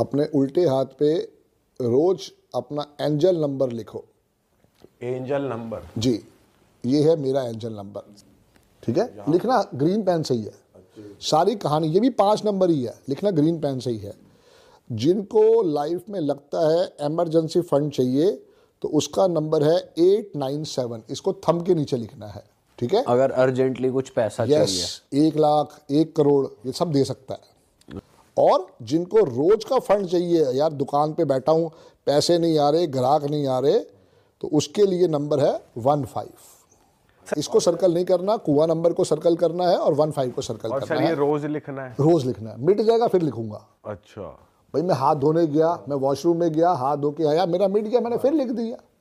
अपने उल्टे हाथ पे रोज अपना एंजल नंबर लिखो एंजल नंबर जी ये है मेरा एंजल नंबर ठीक है हाँ। लिखना ग्रीन पेन से ही है अच्छा। सारी कहानी ये भी पांच नंबर ही है लिखना ग्रीन पेन से ही है जिनको लाइफ में लगता है एमरजेंसी फंड चाहिए तो उसका नंबर है एट नाइन सेवन इसको थम के नीचे लिखना है ठीक है अगर अर्जेंटली कुछ पैसा चाहिए एक लाख एक करोड़ ये सब दे सकता है और जिनको रोज का फंड चाहिए यार दुकान पे बैठा हूँ पैसे नहीं आ रहे ग्राहक नहीं आ रहे तो उसके लिए नंबर है वन फाइव इसको सर्कल नहीं करना कुआ नंबर को सर्कल करना है और वन फाइव को सर्कल और करना है रोज लिखना है रोज लिखना है मिट जाएगा फिर लिखूंगा अच्छा भाई मैं हाथ धोने गया मैं वॉशरूम में गया हाथ धो के आया मेरा मिट गया मैंने फिर लिख दिया